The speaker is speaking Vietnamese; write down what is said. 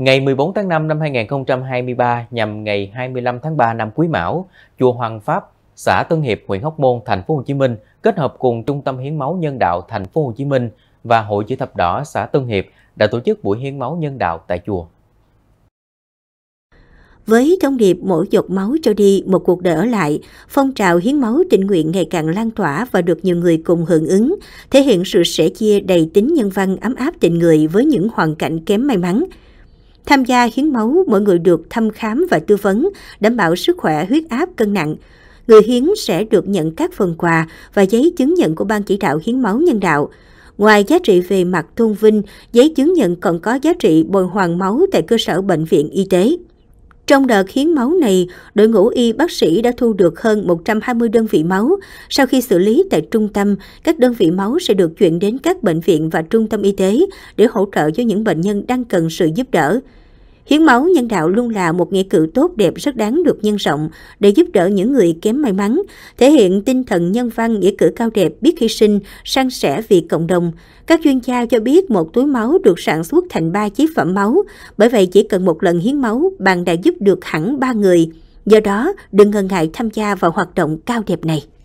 Ngày 14 tháng 5 năm 2023 nhằm ngày 25 tháng 3 năm Quý Mão, chùa Hoàng Pháp, xã Tân Hiệp, huyện Hóc Môn, thành phố Hồ Chí Minh kết hợp cùng Trung tâm Hiến máu Nhân đạo thành phố Hồ Chí Minh và Hội chữ thập đỏ xã Tân Hiệp đã tổ chức buổi hiến máu nhân đạo tại chùa. Với thông điệp mỗi giọt máu cho đi, một cuộc đời ở lại, phong trào hiến máu tình nguyện ngày càng lan tỏa và được nhiều người cùng hưởng ứng, thể hiện sự sẻ chia đầy tính nhân văn ấm áp tình người với những hoàn cảnh kém may mắn. Tham gia hiến máu, mọi người được thăm khám và tư vấn, đảm bảo sức khỏe, huyết áp, cân nặng. Người hiến sẽ được nhận các phần quà và giấy chứng nhận của Ban chỉ đạo hiến máu nhân đạo. Ngoài giá trị về mặt tôn vinh, giấy chứng nhận còn có giá trị bồi hoàn máu tại cơ sở bệnh viện y tế. Trong đợt hiến máu này, đội ngũ y bác sĩ đã thu được hơn 120 đơn vị máu. Sau khi xử lý tại trung tâm, các đơn vị máu sẽ được chuyển đến các bệnh viện và trung tâm y tế để hỗ trợ cho những bệnh nhân đang cần sự giúp đỡ. Hiến máu nhân đạo luôn là một nghĩa cử tốt đẹp rất đáng được nhân rộng để giúp đỡ những người kém may mắn, thể hiện tinh thần nhân văn nghĩa cử cao đẹp biết hy sinh, san sẻ vì cộng đồng. Các chuyên gia cho biết một túi máu được sản xuất thành 3 chế phẩm máu, bởi vậy chỉ cần một lần hiến máu, bạn đã giúp được hẳn 3 người. Do đó, đừng ngần ngại tham gia vào hoạt động cao đẹp này.